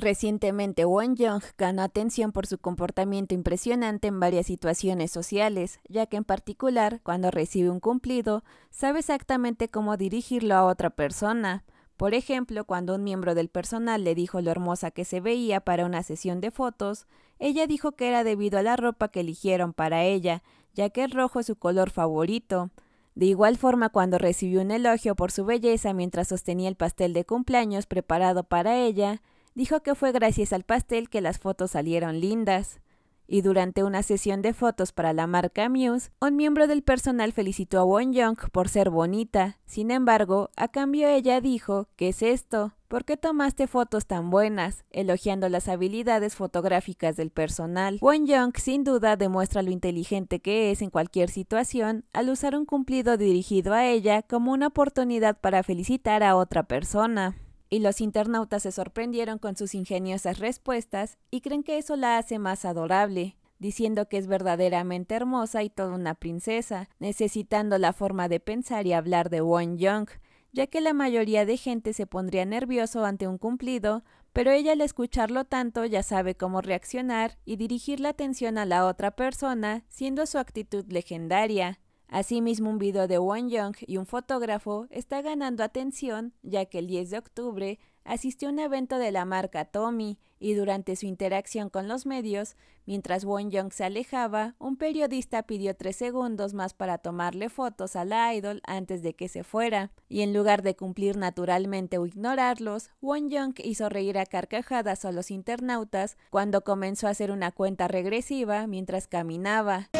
Recientemente, Won Young ganó atención por su comportamiento impresionante en varias situaciones sociales, ya que en particular, cuando recibe un cumplido, sabe exactamente cómo dirigirlo a otra persona. Por ejemplo, cuando un miembro del personal le dijo lo hermosa que se veía para una sesión de fotos, ella dijo que era debido a la ropa que eligieron para ella, ya que el rojo es su color favorito. De igual forma, cuando recibió un elogio por su belleza mientras sostenía el pastel de cumpleaños preparado para ella, Dijo que fue gracias al pastel que las fotos salieron lindas. Y durante una sesión de fotos para la marca Muse, un miembro del personal felicitó a Won Young por ser bonita. Sin embargo, a cambio ella dijo, ¿qué es esto? ¿Por qué tomaste fotos tan buenas? Elogiando las habilidades fotográficas del personal. Won Young sin duda demuestra lo inteligente que es en cualquier situación al usar un cumplido dirigido a ella como una oportunidad para felicitar a otra persona. Y los internautas se sorprendieron con sus ingeniosas respuestas y creen que eso la hace más adorable, diciendo que es verdaderamente hermosa y toda una princesa, necesitando la forma de pensar y hablar de Won Young, ya que la mayoría de gente se pondría nervioso ante un cumplido, pero ella al escucharlo tanto ya sabe cómo reaccionar y dirigir la atención a la otra persona, siendo su actitud legendaria. Asimismo, un video de Won Young y un fotógrafo está ganando atención, ya que el 10 de octubre asistió a un evento de la marca Tommy y durante su interacción con los medios, mientras Won Young se alejaba, un periodista pidió tres segundos más para tomarle fotos a la idol antes de que se fuera, y en lugar de cumplir naturalmente o ignorarlos, Won Young hizo reír a carcajadas a los internautas cuando comenzó a hacer una cuenta regresiva mientras caminaba.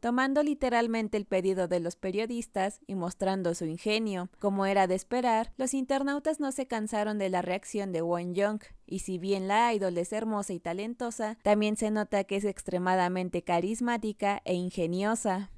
Tomando literalmente el pedido de los periodistas y mostrando su ingenio, como era de esperar, los internautas no se cansaron de la reacción de Won Young, y si bien la idol es hermosa y talentosa, también se nota que es extremadamente carismática e ingeniosa.